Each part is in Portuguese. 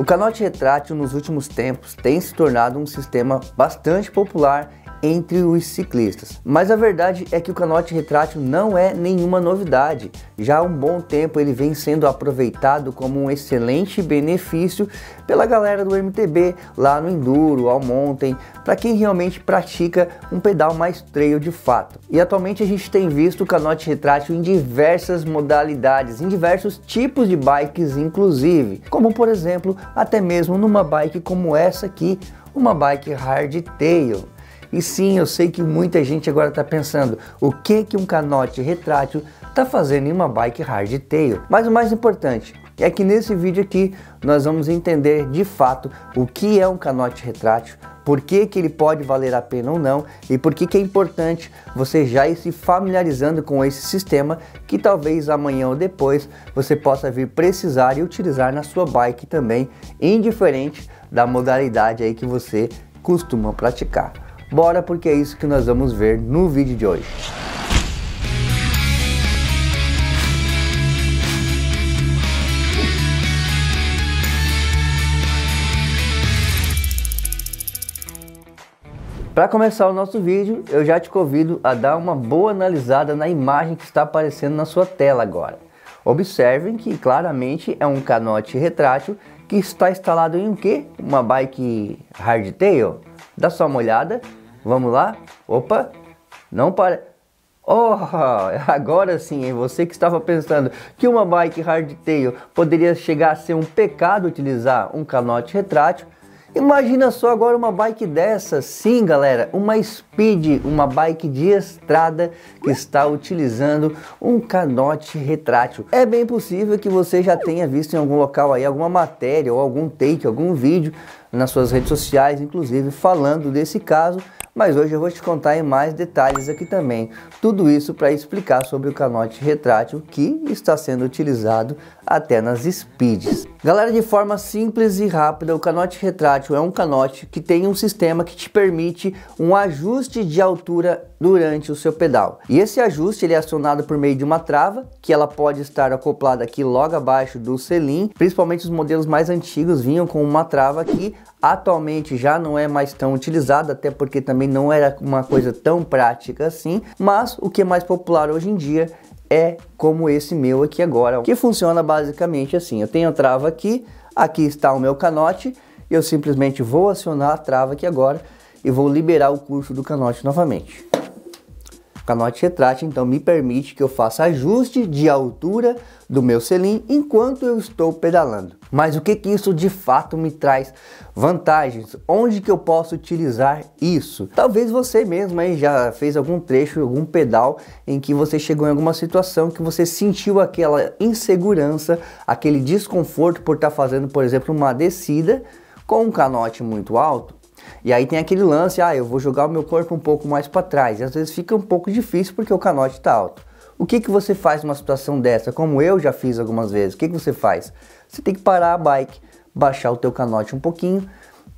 O de retrátil nos últimos tempos tem se tornado um sistema bastante popular entre os ciclistas. Mas a verdade é que o canote retrátil não é nenhuma novidade. Já há um bom tempo ele vem sendo aproveitado como um excelente benefício pela galera do MTB, lá no Enduro, ao Mountain, para quem realmente pratica um pedal mais trail de fato. E atualmente a gente tem visto o canote retrátil em diversas modalidades, em diversos tipos de bikes inclusive, como por exemplo até mesmo numa bike como essa aqui, uma bike hardtail. E sim, eu sei que muita gente agora está pensando o que que um canote retrátil está fazendo em uma bike hardtail. Mas o mais importante é que nesse vídeo aqui nós vamos entender de fato o que é um canote retrátil, por que, que ele pode valer a pena ou não e por que, que é importante você já ir se familiarizando com esse sistema que talvez amanhã ou depois você possa vir precisar e utilizar na sua bike também, indiferente da modalidade aí que você costuma praticar. Bora porque é isso que nós vamos ver no vídeo de hoje. Para começar o nosso vídeo, eu já te convido a dar uma boa analisada na imagem que está aparecendo na sua tela agora. Observem que claramente é um canote retrátil que está instalado em um que? Uma bike hardtail? Dá só uma olhada. Vamos lá. Opa, não para. Oh, agora sim, hein? você que estava pensando que uma bike hardtail poderia chegar a ser um pecado utilizar um canote retrátil, Imagina só agora uma bike dessa, sim galera, uma Speed, uma bike de estrada que está utilizando um canote retrátil. É bem possível que você já tenha visto em algum local aí alguma matéria ou algum take, algum vídeo nas suas redes sociais, inclusive falando desse caso, mas hoje eu vou te contar em mais detalhes aqui também. Tudo isso para explicar sobre o canote retrátil que está sendo utilizado até nas speeds. Galera, de forma simples e rápida, o canote retrátil é um canote que tem um sistema que te permite um ajuste de altura durante o seu pedal. E esse ajuste ele é acionado por meio de uma trava, que ela pode estar acoplada aqui logo abaixo do selim. Principalmente os modelos mais antigos vinham com uma trava que atualmente já não é mais tão utilizada, até porque também não era uma coisa tão prática assim. Mas o que é mais popular hoje em dia é como esse meu aqui agora, que funciona basicamente assim. Eu tenho a trava aqui, aqui está o meu canote, eu simplesmente vou acionar a trava aqui agora e vou liberar o curso do canote novamente canote retrátil então me permite que eu faça ajuste de altura do meu selim enquanto eu estou pedalando. Mas o que que isso de fato me traz vantagens? Onde que eu posso utilizar isso? Talvez você mesmo aí já fez algum trecho, algum pedal em que você chegou em alguma situação que você sentiu aquela insegurança, aquele desconforto por estar tá fazendo, por exemplo, uma descida com um canote muito alto e aí tem aquele lance, ah, eu vou jogar o meu corpo um pouco mais para trás. E às vezes fica um pouco difícil porque o canote está alto. O que, que você faz numa situação dessa? Como eu já fiz algumas vezes. O que, que você faz? Você tem que parar a bike, baixar o teu canote um pouquinho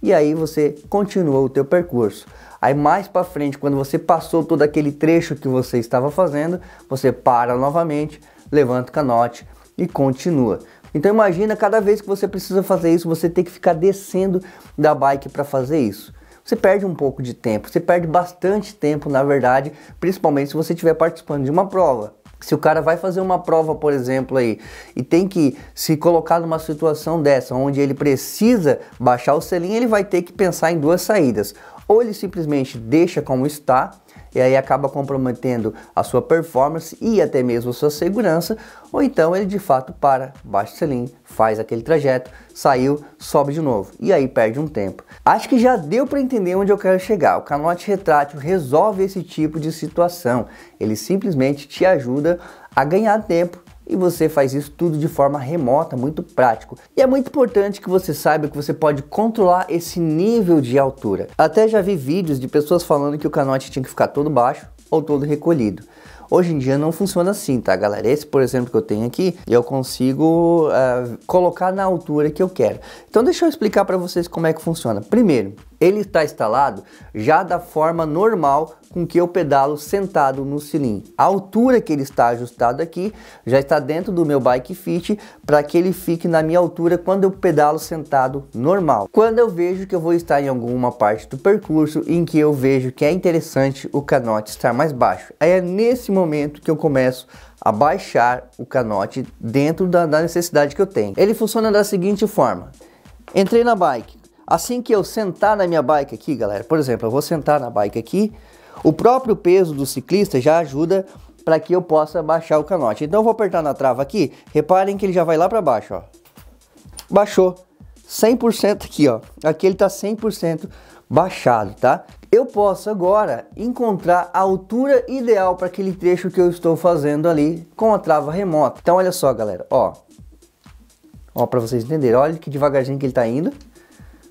e aí você continua o teu percurso. Aí mais para frente, quando você passou todo aquele trecho que você estava fazendo, você para novamente, levanta o canote e continua. Então imagina cada vez que você precisa fazer isso, você tem que ficar descendo da bike para fazer isso. Você perde um pouco de tempo, você perde bastante tempo, na verdade, principalmente se você estiver participando de uma prova. Se o cara vai fazer uma prova, por exemplo, aí, e tem que se colocar numa situação dessa, onde ele precisa baixar o selim, ele vai ter que pensar em duas saídas ou ele simplesmente deixa como está e aí acaba comprometendo a sua performance e até mesmo a sua segurança, ou então ele de fato para, baixa o selim, faz aquele trajeto, saiu, sobe de novo e aí perde um tempo. Acho que já deu para entender onde eu quero chegar. O canote retrátil resolve esse tipo de situação. Ele simplesmente te ajuda a ganhar tempo e você faz isso tudo de forma remota, muito prático. E é muito importante que você saiba que você pode controlar esse nível de altura. Até já vi vídeos de pessoas falando que o canote tinha que ficar todo baixo ou todo recolhido. Hoje em dia não funciona assim, tá galera? Esse, por exemplo, que eu tenho aqui, eu consigo uh, colocar na altura que eu quero. Então deixa eu explicar para vocês como é que funciona. Primeiro, ele está instalado já da forma normal com que eu pedalo sentado no cilindro. A altura que ele está ajustado aqui já está dentro do meu bike fit para que ele fique na minha altura quando eu pedalo sentado normal. Quando eu vejo que eu vou estar em alguma parte do percurso em que eu vejo que é interessante o canote estar mais baixo. Aí é nesse momento que eu começo a baixar o canote dentro da, da necessidade que eu tenho. Ele funciona da seguinte forma. Entrei na bike, Assim que eu sentar na minha bike aqui, galera, por exemplo, eu vou sentar na bike aqui, o próprio peso do ciclista já ajuda para que eu possa baixar o canote. Então eu vou apertar na trava aqui, reparem que ele já vai lá para baixo, ó. Baixou 100% aqui, ó. Aqui ele tá 100% baixado, tá? Eu posso agora encontrar a altura ideal para aquele trecho que eu estou fazendo ali com a trava remota. Então olha só, galera, ó. Ó, para vocês entenderem, olha que devagarzinho que ele tá indo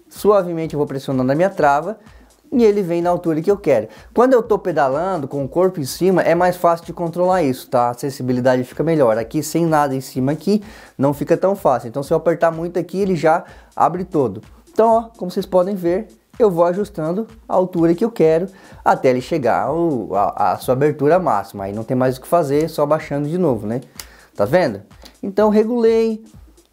suavemente eu vou pressionando a minha trava e ele vem na altura que eu quero. Quando eu estou pedalando com o corpo em cima, é mais fácil de controlar isso, tá? A acessibilidade fica melhor. Aqui, sem nada em cima aqui, não fica tão fácil. Então, se eu apertar muito aqui, ele já abre todo. Então, ó, como vocês podem ver, eu vou ajustando a altura que eu quero até ele chegar ao, a, a sua abertura máxima. Aí não tem mais o que fazer, só baixando de novo, né? Tá vendo? Então, regulei,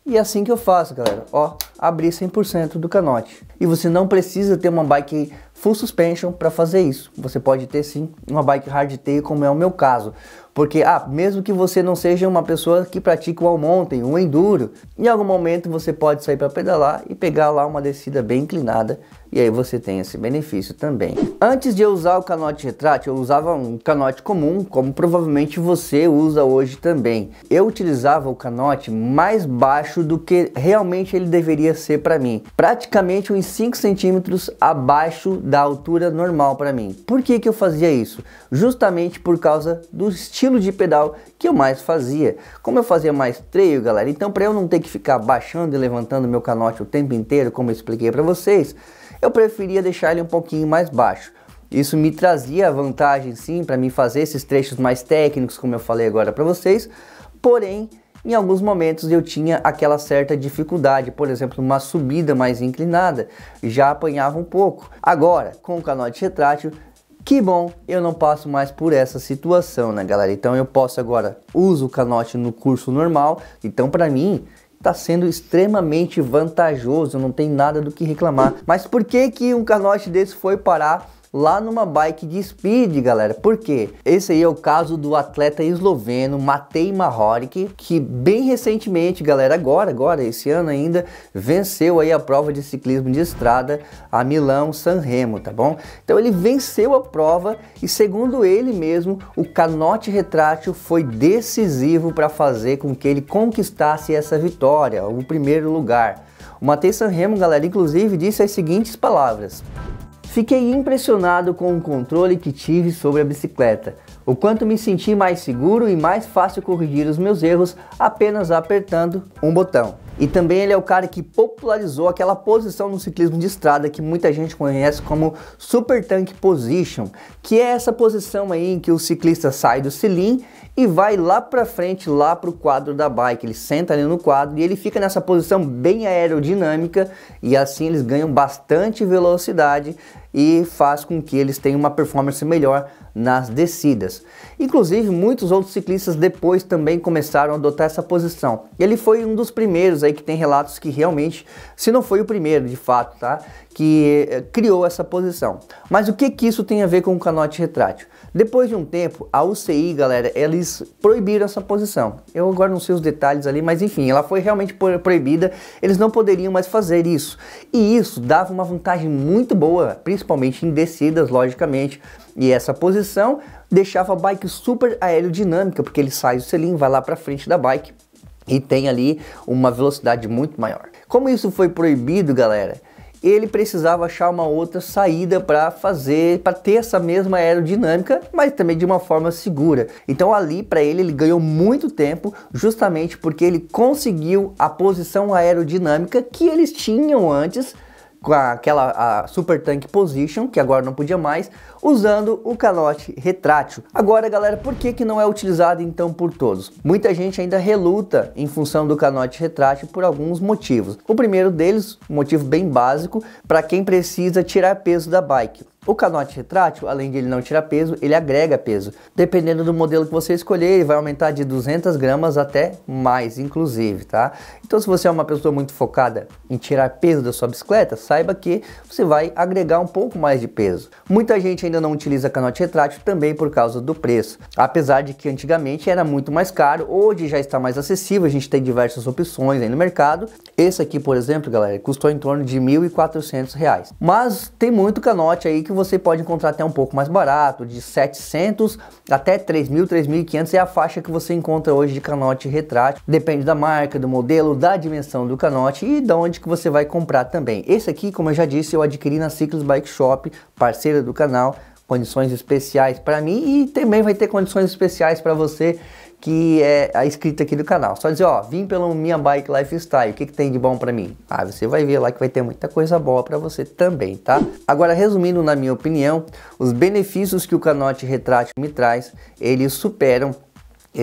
e é assim que eu faço, galera. Ó, abri 100% do canote. E você não precisa ter uma bike full suspension para fazer isso. Você pode ter sim uma bike hard tail, como é o meu caso. Porque, ah, mesmo que você não seja uma pessoa que pratica um mountain, o enduro, em algum momento você pode sair para pedalar e pegar lá uma descida bem inclinada e aí você tem esse benefício também. Antes de eu usar o canote retrátil, eu usava um canote comum, como provavelmente você usa hoje também. Eu utilizava o canote mais baixo do que realmente ele deveria ser para mim, praticamente uns 5 centímetros abaixo da altura normal para mim. Por que, que eu fazia isso? Justamente por causa do estilo estilo de pedal que eu mais fazia. Como eu fazia mais treio, galera, então para eu não ter que ficar baixando e levantando meu canote o tempo inteiro, como eu expliquei para vocês, eu preferia deixar ele um pouquinho mais baixo. Isso me trazia vantagem sim para mim fazer esses trechos mais técnicos, como eu falei agora para vocês, porém em alguns momentos eu tinha aquela certa dificuldade, por exemplo, uma subida mais inclinada, já apanhava um pouco. Agora, com o canote retrátil, que bom, eu não passo mais por essa situação, né, galera? Então eu posso agora usar o canote no curso normal. Então para mim está sendo extremamente vantajoso, não tem nada do que reclamar. Mas por que que um canote desse foi parar lá numa bike de speed, galera. Por quê? Esse aí é o caso do atleta esloveno Matej Mahorik, que bem recentemente, galera, agora, agora, esse ano ainda, venceu aí a prova de ciclismo de estrada a Milão San Remo, tá bom? Então ele venceu a prova e segundo ele mesmo, o canote retrátil foi decisivo para fazer com que ele conquistasse essa vitória, o primeiro lugar. O Matei Sanremo, galera, inclusive disse as seguintes palavras: Fiquei impressionado com o controle que tive sobre a bicicleta, o quanto me senti mais seguro e mais fácil corrigir os meus erros apenas apertando um botão. E também ele é o cara que popularizou aquela posição no ciclismo de estrada que muita gente conhece como Super Tank Position, que é essa posição aí em que o ciclista sai do cilindro e vai lá para frente, lá para o quadro da bike. Ele senta ali no quadro e ele fica nessa posição bem aerodinâmica e assim eles ganham bastante velocidade e faz com que eles tenham uma performance melhor nas descidas. Inclusive, muitos outros ciclistas depois também começaram a adotar essa posição. E ele foi um dos primeiros aí que tem relatos que realmente, se não foi o primeiro de fato, tá? Que eh, criou essa posição. Mas o que que isso tem a ver com o canote retrátil? Depois de um tempo, a UCI, galera, eles proibiram essa posição. Eu agora não sei os detalhes ali, mas enfim, ela foi realmente proibida. Eles não poderiam mais fazer isso. E isso dava uma vantagem muito boa, principalmente principalmente em descidas, logicamente. E essa posição deixava a bike super aerodinâmica, porque ele sai do selim, vai lá para frente da bike e tem ali uma velocidade muito maior. Como isso foi proibido, galera, ele precisava achar uma outra saída para fazer, para ter essa mesma aerodinâmica, mas também de uma forma segura. Então ali para ele ele ganhou muito tempo, justamente porque ele conseguiu a posição aerodinâmica que eles tinham antes com aquela a super tank position, que agora não podia mais, usando o calote retrátil. Agora, galera, por que, que não é utilizado então por todos? Muita gente ainda reluta em função do canote retrátil por alguns motivos. O primeiro deles, um motivo bem básico, para quem precisa tirar peso da bike. O canote retrátil, além de ele não tirar peso, ele agrega peso. Dependendo do modelo que você escolher, ele vai aumentar de 200 gramas até mais, inclusive, tá? Então, se você é uma pessoa muito focada em tirar peso da sua bicicleta, saiba que você vai agregar um pouco mais de peso. Muita gente ainda ainda não utiliza canote retrátil também por causa do preço. Apesar de que antigamente era muito mais caro, hoje já está mais acessível, a gente tem diversas opções aí no mercado. Esse aqui, por exemplo, galera, custou em torno de R$ 1.400. Mas tem muito canote aí que você pode encontrar até um pouco mais barato, de 700 até 3.000, 3.500 é a faixa que você encontra hoje de canote retrátil. Depende da marca, do modelo, da dimensão do canote e de onde que você vai comprar também. Esse aqui, como eu já disse, eu adquiri na Ciclos Bike Shop, parceira do canal, condições especiais para mim e também vai ter condições especiais para você que é a escrita aqui do canal. Só dizer, ó, vim pelo minha bike lifestyle, o que, que tem de bom para mim? Ah, você vai ver lá que vai ter muita coisa boa para você também, tá? Agora, resumindo, na minha opinião, os benefícios que o canote retrátil me traz, eles superam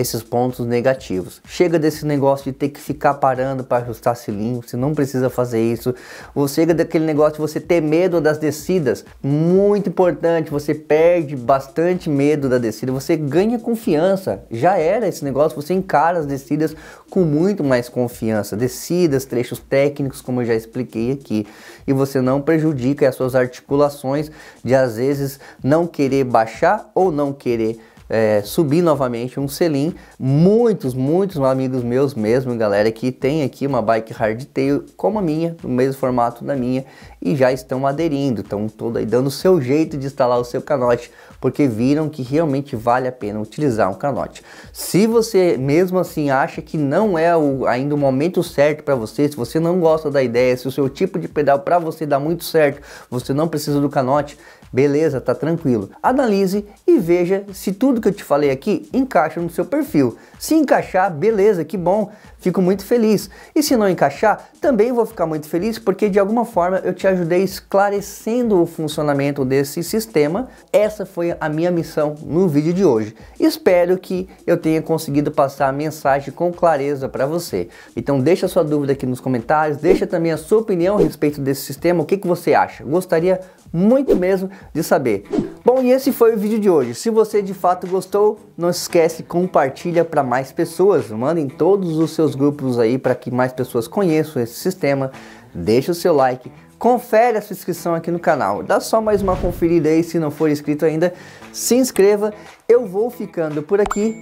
esses pontos negativos. Chega desse negócio de ter que ficar parando para ajustar cilindro, você não precisa fazer isso. Você chega daquele negócio de você ter medo das descidas, muito importante, você perde bastante medo da descida, você ganha confiança. Já era esse negócio, você encara as descidas com muito mais confiança. Descidas, trechos técnicos, como eu já expliquei aqui. E você não prejudica as suas articulações de às vezes não querer baixar ou não querer é, subir novamente um selim. Muitos, muitos amigos meus mesmo, galera, que tem aqui uma bike hardtail como a minha, no mesmo formato da minha, e já estão aderindo, estão todo aí dando o seu jeito de instalar o seu canote, porque viram que realmente vale a pena utilizar um canote. Se você mesmo assim acha que não é o, ainda o momento certo para você, se você não gosta da ideia, se o seu tipo de pedal para você dá muito certo, você não precisa do canote, Beleza, tá tranquilo. Analise e veja se tudo que eu te falei aqui encaixa no seu perfil. Se encaixar, beleza, que bom, fico muito feliz. E se não encaixar, também vou ficar muito feliz porque de alguma forma eu te ajudei esclarecendo o funcionamento desse sistema. Essa foi a minha missão no vídeo de hoje. Espero que eu tenha conseguido passar a mensagem com clareza para você. Então deixa sua dúvida aqui nos comentários, deixa também a sua opinião a respeito desse sistema, o que, que você acha? Gostaria muito mesmo de saber. Bom, e esse foi o vídeo de hoje. Se você de fato gostou, não esquece, compartilha para mais pessoas, manda em todos os seus grupos aí para que mais pessoas conheçam esse sistema. Deixa o seu like, confere a sua inscrição aqui no canal. Dá só mais uma conferida aí se não for inscrito ainda. Se inscreva. Eu vou ficando por aqui.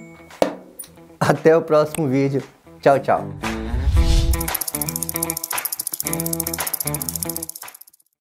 Até o próximo vídeo. Tchau, tchau.